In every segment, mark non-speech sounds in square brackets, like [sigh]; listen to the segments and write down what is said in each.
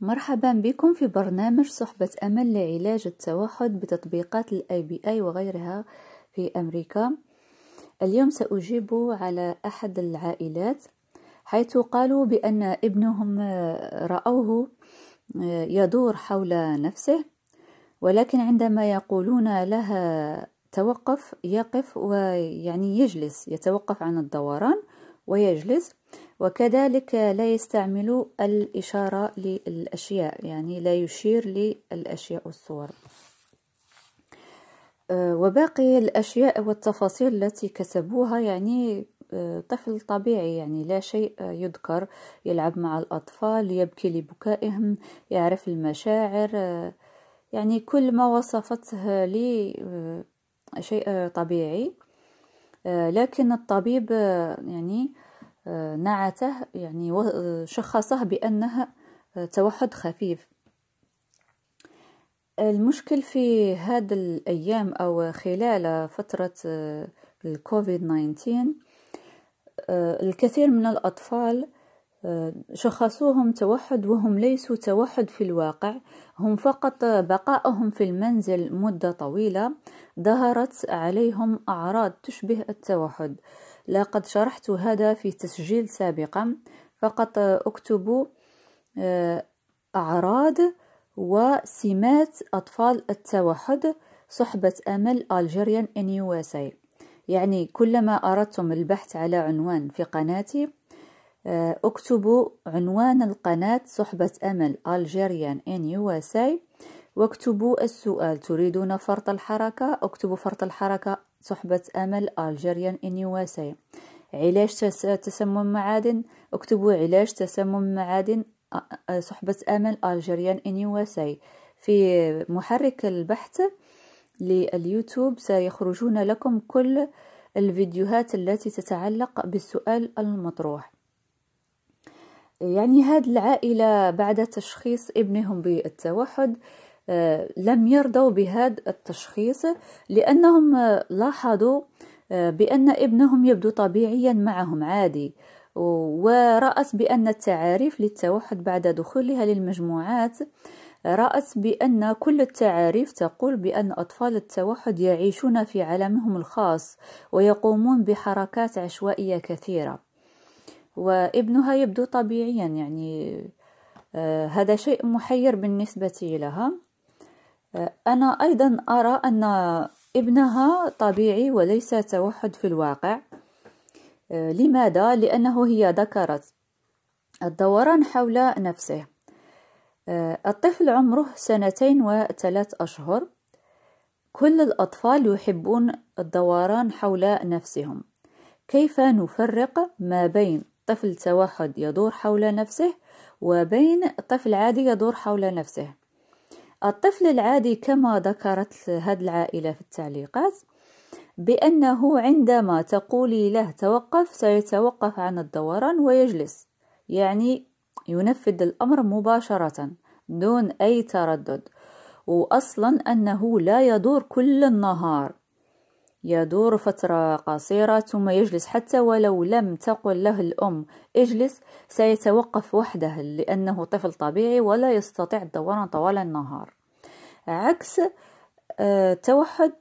مرحبا بكم في برنامج صحبة أمل لعلاج التوحد بتطبيقات الاي بي اي وغيرها في أمريكا اليوم سأجيب على أحد العائلات حيث قالوا بأن ابنهم رأوه آه، يدور حول نفسه ولكن عندما يقولون لها توقف يقف ويعني يجلس يتوقف عن الدوران ويجلس وكذلك لا يستعمل الإشارة للأشياء يعني لا يشير للأشياء والصور آه، وباقي الأشياء والتفاصيل التي كسبوها يعني آه، طفل طبيعي يعني لا شيء يذكر يلعب مع الأطفال يبكي لبكائهم يعرف المشاعر آه، يعني كل ما وصفته لي شيء طبيعي لكن الطبيب يعني نعته يعني شخصه بأنه آه، توحد خفيف المشكل في هذه الأيام أو خلال فترة آه، الكوفيد 19 آه، الكثير من الأطفال شخصوهم توحد وهم ليسوا توحد في الواقع هم فقط بقائهم في المنزل مدة طويلة ظهرت عليهم أعراض تشبه التوحد لقد شرحت هذا في تسجيل سابقا فقط أكتب آه، أعراض وسمات أطفال التوحد صحبة أمل ألجيريان إن USA يعني كلما أردتم البحث على عنوان في قناتي آه، اكتبوا عنوان القناة صحبة أمل ألجيريان إن USA واكتبوا السؤال تريدون فرط الحركة اكتبوا فرط الحركة صحبة أمل إن يو USA علاج تسمم معادن اكتبوا علاج تسمم معادن صحبة أمل إن يو USA في محرك البحث لليوتيوب سيخرجون لكم كل الفيديوهات التي تتعلق بالسؤال المطروح يعني هذه العائلة بعد تشخيص ابنهم بالتوحد لم يرضوا بهذا التشخيص لأنهم آه، لاحظوا آه، بأن ابنهم يبدو طبيعيا معهم عادي ورأت بأن التعاريف للتوحد بعد دخولها للمجموعات رأت بأن كل التعاريف تقول بأن أطفال التوحد يعيشون في عالمهم الخاص ويقومون بحركات عشوائية كثيرة وابنها يبدو طبيعيا يعني آه، هذا شيء محير بالنسبة لها أنا أيضا أرى أن ابنها طبيعي وليس توحد في الواقع لماذا؟ لأنه هي ذكرت الدوران حول نفسه الطفل عمره سنتين وثلاث أشهر كل الأطفال يحبون الدوران حول نفسهم كيف نفرق ما بين طفل توحد يدور حول نفسه وبين طفل عادي يدور حول نفسه الطفل العادي كما ذكرت هذه العائلة في التعليقات بأنه عندما تقولي له توقف سيتوقف عن الدوران ويجلس يعني ينفذ الأمر مباشرة دون أي تردد وأصلا أنه لا يدور كل النهار يدور فترة قصيرة ثم يجلس حتى ولو لم تقل له الأم اجلس سيتوقف وحده لأنه طفل طبيعي ولا يستطيع الدوران طوال النهار عكس آه، التوحد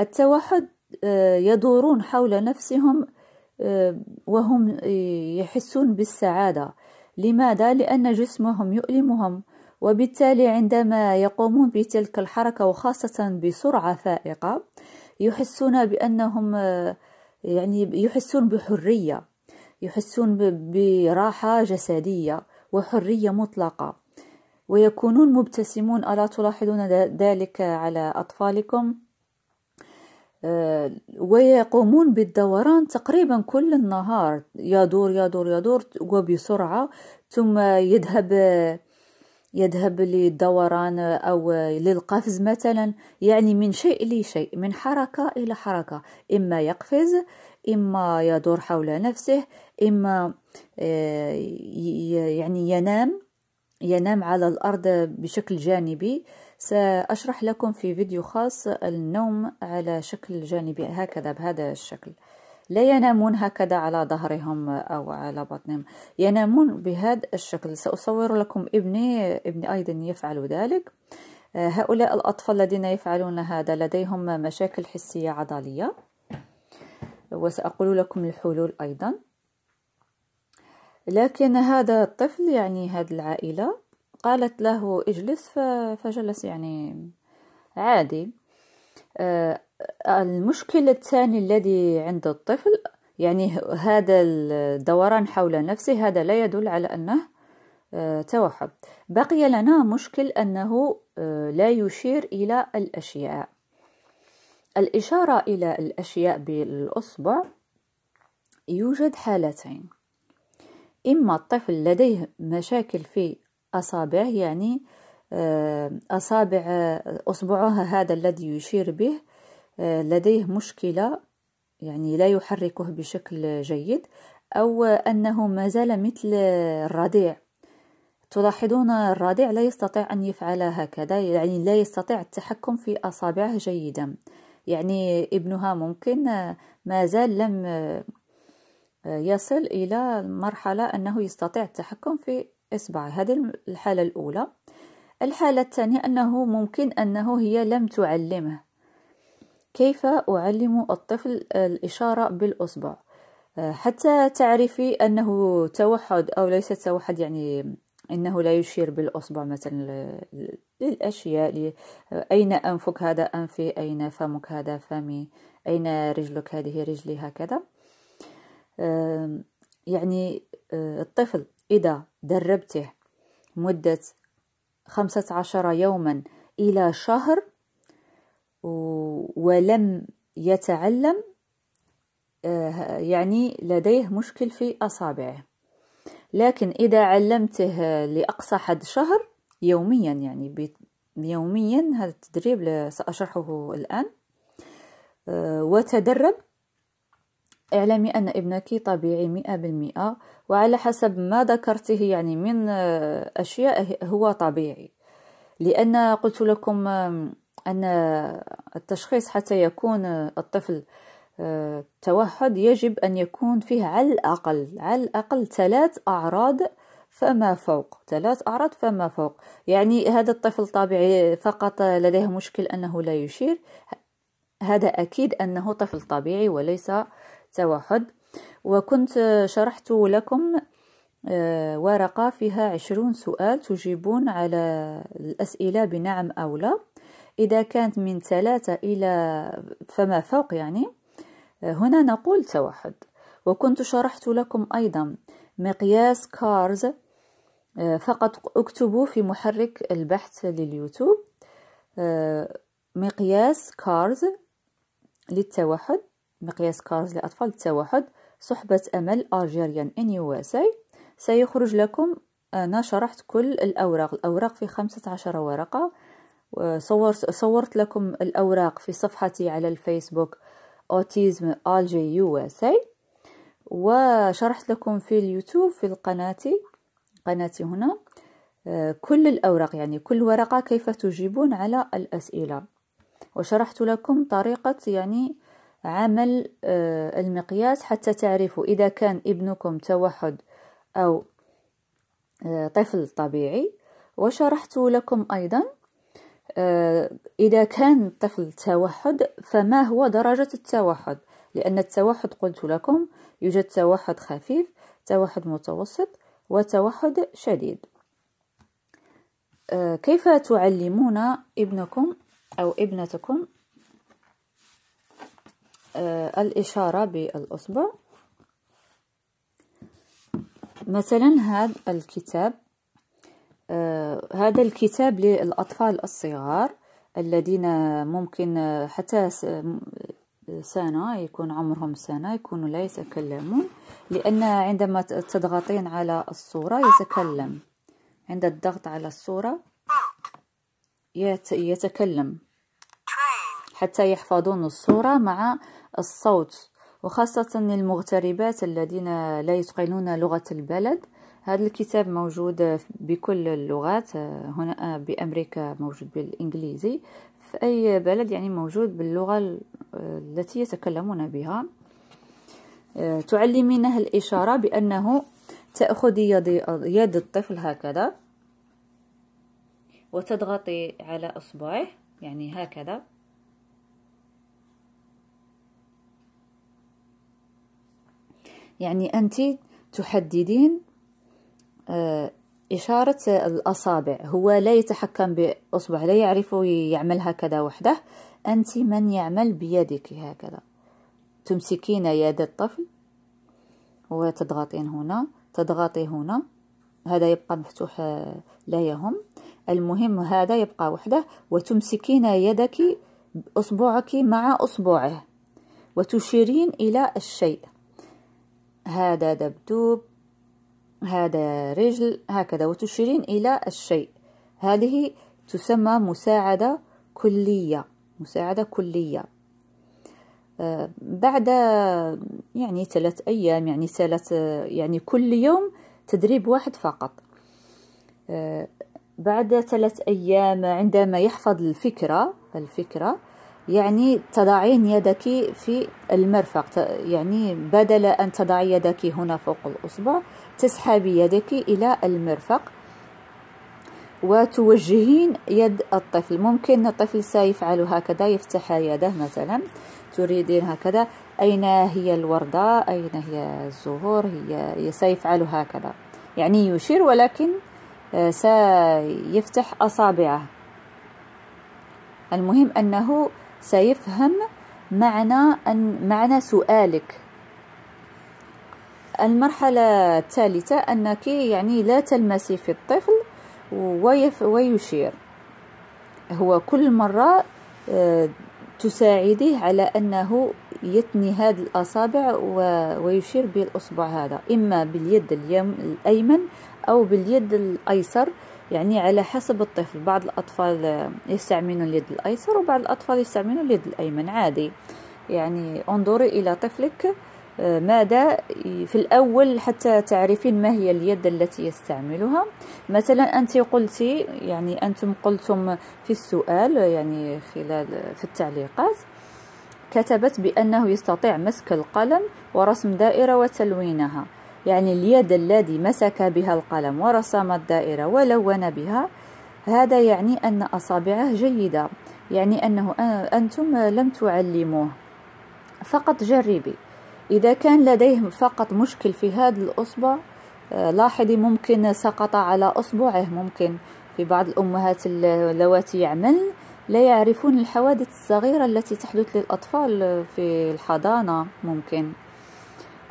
التوحد آه، يدورون حول نفسهم آه، وهم يحسون بالسعادة لماذا؟ لأن جسمهم يؤلمهم وبالتالي عندما يقومون بتلك الحركة وخاصة بسرعة فائقة يحسون بأنهم آه، يعني يحسون بحرية يحسون براحة جسدية وحرية مطلقة ويكونون مبتسمون ألا تلاحظون ذلك على أطفالكم؟ آه، ويقومون بالدوران تقريبا كل النهار يدور يدور يدور وبسرعة ثم يذهب آه، يذهب للدوران أو للقفز مثلا يعني من شيء لشيء من حركة إلى حركة إما يقفز إما يدور حول نفسه إما آه، يعني ينام ينام على الأرض بشكل جانبي سأشرح لكم في فيديو خاص النوم على شكل جانبي هكذا بهذا الشكل لا ينامون هكذا على ظهرهم أو على بطنهم ينامون بهذا الشكل سأصور لكم ابني ابني أيضا يفعل ذلك آه، هؤلاء الأطفال الذين يفعلون هذا لديهم مشاكل حسية عضلية وسأقول لكم الحلول أيضا لكن هذا الطفل يعني هذه العائلة قالت له اجلس فجلس يعني عادي آه، المشكل الثاني الذي عند الطفل يعني هذا الدوران حول نفسه هذا لا يدل على أنه آه، توحد بقي لنا مشكل أنه آه، لا يشير إلى الأشياء الإشارة إلى الأشياء بالأصبع يوجد حالتين إما الطفل لديه مشاكل في أصابعه يعني آه، أصابع آه، أصبعها هذا الذي يشير به آه، لديه مشكلة يعني لا يحركه بشكل جيد أو أنه ما زال مثل الرضيع تلاحظون الرضيع لا يستطيع أن يفعل هكذا يعني لا يستطيع التحكم في أصابعه جيدا يعني ابنها ممكن ما زال لم يصل إلى مرحلة أنه يستطيع التحكم في إصبعه هذه الحالة الأولى الحالة الثانية أنه ممكن أنه هي لم تعلمه كيف أعلم الطفل الإشارة بالأصبع آه، حتى تعرفي أنه توحد أو ليس توحد يعني إنه لا يشير بالأصبع مثلا للأشياء أين أنفك هذا أنفي أين فمك هذا فمي أين رجلك هذه رجلي هكذا يعني آه، الطفل إذا دربته مدة خمسة عشر يوما إلى شهر ولم يتعلم آه، يعني لديه مشكل في أصابعه لكن إذا علمته لأقصى حد شهر يوميا يعني يوميا هذا التدريب سأشرحه الآن آه، وتدرب اعلمي أن ابنك طبيعي مئة بالمئة وعلى حسب ما ذكرته يعني من آه، أشياء هو طبيعي لأن قلت لكم أن التشخيص حتى يكون آه، الطفل آه، توحد يجب أن يكون فيه على الأقل على الأقل ثلاث أعراض فما فوق ثلاث أعراض فما فوق يعني هذا الطفل طبيعي فقط لديه مشكل أنه لا يشير هذا أكيد أنه طفل طبيعي وليس التوحد وكنت شرحت لكم آه، ورقة فيها عشرون سؤال تجيبون على الأسئلة بنعم أو لا إذا كانت من ثلاثة إلى فما فوق يعني آه، هنا نقول توحد وكنت شرحت لكم أيضا مقياس كارز آه، فقط اكتبوا في محرك البحث لليوتيوب مقياس كارز للتوحد مقياس كارز لأطفال التوحد صحبة أمل ألجيريان إن اي سيخرج لكم آه، أنا شرحت كل الأوراق الأوراق في خمسة عشر ورقة صورت, صورت لكم الأوراق في صفحتي على الفيسبوك أوتيزم ألجي يواسي وشرحت لكم في اليوتيوب في القناتي قناتي هنا آه، كل الأوراق يعني كل ورقة كيف تجيبون على الأسئلة وشرحت لكم طريقة يعني عمل آه، المقياس حتى تعرفوا إذا كان ابنكم توحد أو آه، طفل طبيعي وشرحت لكم أيضا آه، إذا كان طفل توحد فما هو درجة التوحد لأن التوحد قلت لكم يوجد توحد خفيف توحد متوسط وتوحد شديد كيف تعلمون ابنكم أو ابنتكم آه، الإشارة بالأصبع مثلا هذا الكتاب آه، هذا الكتاب للأطفال الصغار الذين ممكن حتى سنة يكون عمرهم سنة يكونوا لا يتكلمون لأن عندما تضغطين على الصورة يتكلم عند الضغط على الصورة يتكلم حتى يحفظون الصورة مع الصوت وخاصة المغتربات الذين لا يتقنون لغة البلد هذا الكتاب موجود بكل اللغات آه، هنا آه، بأمريكا موجود بالإنجليزي في أي بلد يعني موجود باللغة آه، التي يتكلمون بها تعلمينه الإشارة بأنه تأخذ يد, يد الطفل هكذا وتضغطي على أصبعه يعني هكذا يعني أنت تحددين آه، إشارة الأصابع هو لا يتحكم بأصبع لا يعرف يعمل هكذا وحده أنت من يعمل بيدك هكذا تمسكين يد الطفل وتضغطين هنا تضغطي هنا هذا يبقى مفتوح آه، لا يهم المهم هذا يبقى وحده وتمسكين يدك أصبعك مع أصبعه وتشيرين إلى الشيء هذا دبدوب هذا رجل هكذا وتشيرين إلى الشيء هذه تسمى مساعدة كلية مساعدة كلية آه، بعد يعني ثلاث أيام يعني ثلاث يعني كل يوم تدريب واحد فقط آه، بعد ثلاث أيام عندما يحفظ الفكرة الفكرة يعني تضعين يدك في المرفق يعني بدل أن تضعي يدك هنا فوق الأصبع تسحبي يدك إلى المرفق وتوجهين يد الطفل ممكن الطفل سيفعل هكذا يفتح يده مثلا تريدين هكذا أين هي الوردة أين هي الزهور هي سيفعل هكذا يعني يشير ولكن آه، سيفتح أصابعه المهم أنه سيفهم معنى أن معنى سؤالك المرحلة الثالثة أنك يعني لا تلمسي في الطفل ويف ويشير هو كل مرة آه، تساعديه على أنه يتني هذا الأصابع ويشير بالأصبع هذا إما باليد اليم الأيمن أو باليد الأيسر يعني على حسب الطفل بعض الأطفال يستعملون اليد الأيسر وبعض الأطفال يستعملون اليد الأيمن عادي يعني انظري إلى طفلك آه، ماذا في الأول حتى تعرفين ما هي اليد التي يستعملها مثلا أنت قلتي يعني أنتم قلتم في السؤال يعني خلال في التعليقات كتبت بأنه يستطيع مسك القلم ورسم دائرة وتلوينها يعني اليد الذي مسك بها القلم ورسم الدائرة ولون بها هذا يعني أن أصابعه جيدة يعني أنه أنتم لم تعلموه فقط جربي إذا كان لديه فقط مشكل في هذا الأصبع آه، لاحظي ممكن سقط على أصبعه ممكن في بعض الأمهات اللواتي يعملن لا يعرفون الحوادث الصغيرة التي تحدث للأطفال في الحضانة ممكن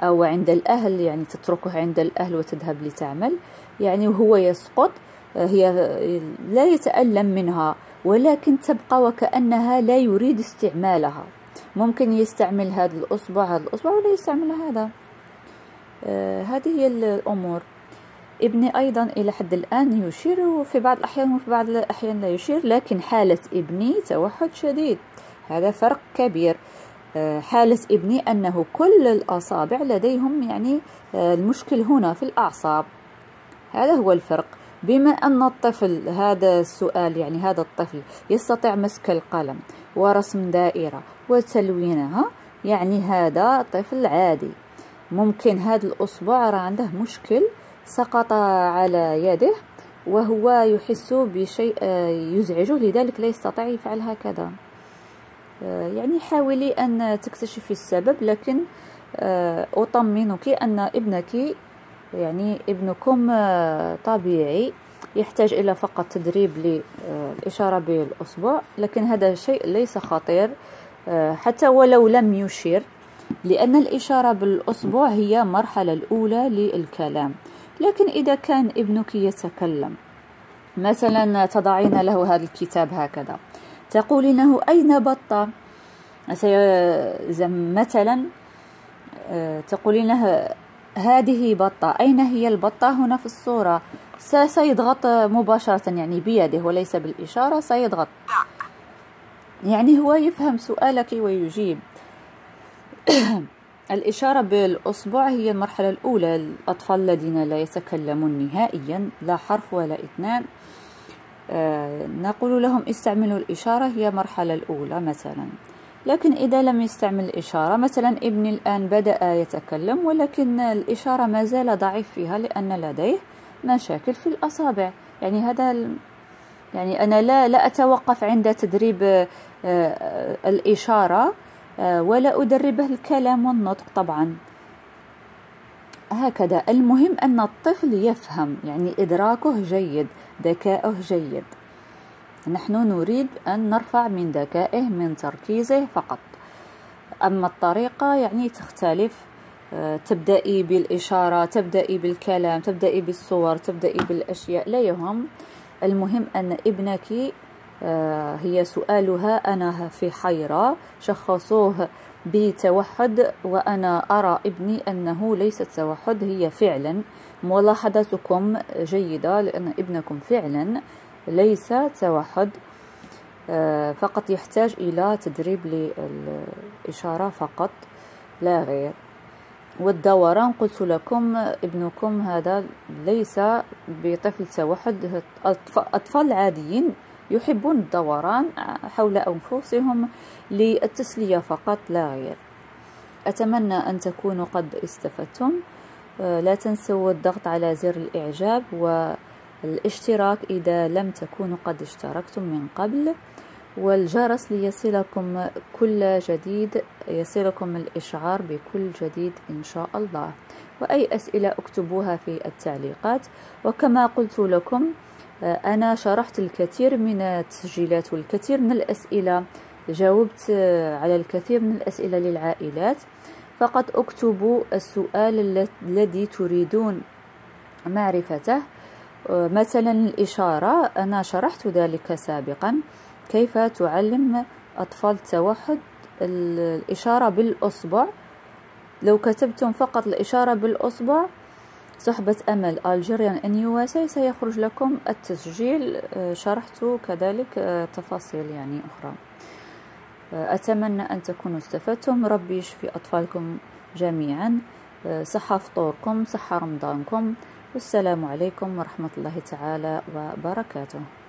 أو عند الأهل يعني تتركه عند الأهل وتذهب لتعمل يعني وهو يسقط آه، هي آه، لا يتألم منها ولكن تبقى وكأنها لا يريد استعمالها ممكن يستعمل هذا الأصبع هذا الأصبع ولا يستعمل هذا آه، هذه هي الأمور ابني أيضا إلى حد الآن يشير وفي بعض الأحيان وفي بعض الأحيان لا يشير لكن حالة ابني توحد شديد هذا فرق كبير آه، حالة ابني أنه كل الأصابع لديهم يعني آه، المشكل هنا في الأعصاب هذا هو الفرق بما أن الطفل هذا السؤال يعني هذا الطفل يستطيع مسك القلم ورسم دائرة وتلوينها يعني هذا طفل عادي ممكن هذا الأصبع راه عنده مشكل سقط على يده وهو يحس بشيء آه، يزعجه لذلك لا يستطيع يفعل هكذا آه، يعني حاولي أن تكتشفي السبب لكن آه، أطمنك أن ابنك يعني ابنكم آه، طبيعي يحتاج إلى فقط تدريب للإشارة بالأصبع لكن هذا شيء ليس خطير حتى ولو لم يشير لأن الإشارة بالأصبع هي مرحلة الأولى للكلام لكن إذا كان ابنك يتكلم مثلا تضعين له هذا الكتاب هكذا تقول إنه أين بطة مثلا آه، تقول إنه هذه بطة أين هي البطة هنا في الصورة سيضغط مباشرة يعني بيده وليس بالإشارة سيضغط يعني هو يفهم سؤالك ويجيب [coughs] الإشارة بالأصبع هي المرحلة الأولى الأطفال الذين لا يتكلمون نهائيا لا حرف ولا اثنان آه، نقول لهم استعملوا الإشارة هي المرحلة الأولى مثلا لكن إذا لم يستعمل الإشارة مثلا ابني الآن بدأ يتكلم ولكن الإشارة ما زال ضعيف فيها لأن لديه مشاكل في الأصابع يعني هذا يعني أنا لا لا أتوقف عند تدريب آه، آه، الإشارة ولا أدربه الكلام والنطق طبعا هكذا المهم أن الطفل يفهم يعني إدراكه جيد ذكاؤه جيد نحن نريد أن نرفع من ذكائه من تركيزه فقط أما الطريقة يعني تختلف آه، تبدأي بالإشارة تبدأي بالكلام تبدأي بالصور تبدأي بالأشياء لا يهم المهم أن ابنك آه، هي سؤالها أنا في حيرة شخصوه بتوحد وأنا أرى ابني أنه ليست توحد هي فعلا ملاحظتكم جيدة لأن ابنكم فعلا ليس توحد آه، فقط يحتاج إلى تدريب للإشارة فقط لا غير والدوران قلت لكم ابنكم هذا ليس بطفل توحد أطفال عاديين يحبون الدوران حول أنفسهم للتسلية فقط لا غير أتمنى أن تكونوا قد استفدتم آه، لا تنسوا الضغط على زر الإعجاب والاشتراك إذا لم تكونوا قد اشتركتم من قبل والجرس ليصلكم كل جديد يصلكم الإشعار بكل جديد إن شاء الله وأي أسئلة اكتبوها في التعليقات وكما قلت لكم أنا شرحت الكثير من التسجيلات والكثير من الأسئلة جاوبت آه، على الكثير من الأسئلة للعائلات فقط اكتبوا السؤال الذي تريدون معرفته آه، مثلا الإشارة أنا شرحت ذلك سابقا كيف تعلم أطفال التوحد الإشارة بالأصبع لو كتبتم فقط الإشارة بالأصبع صحبة أمل Algerian in USA سيخرج لكم التسجيل آه، شرحت كذلك آه، تفاصيل يعني أخرى آه، أتمنى أن تكونوا استفدتم ربي يشفي أطفالكم جميعا صحة فطوركم صحة رمضانكم والسلام عليكم ورحمة الله تعالى وبركاته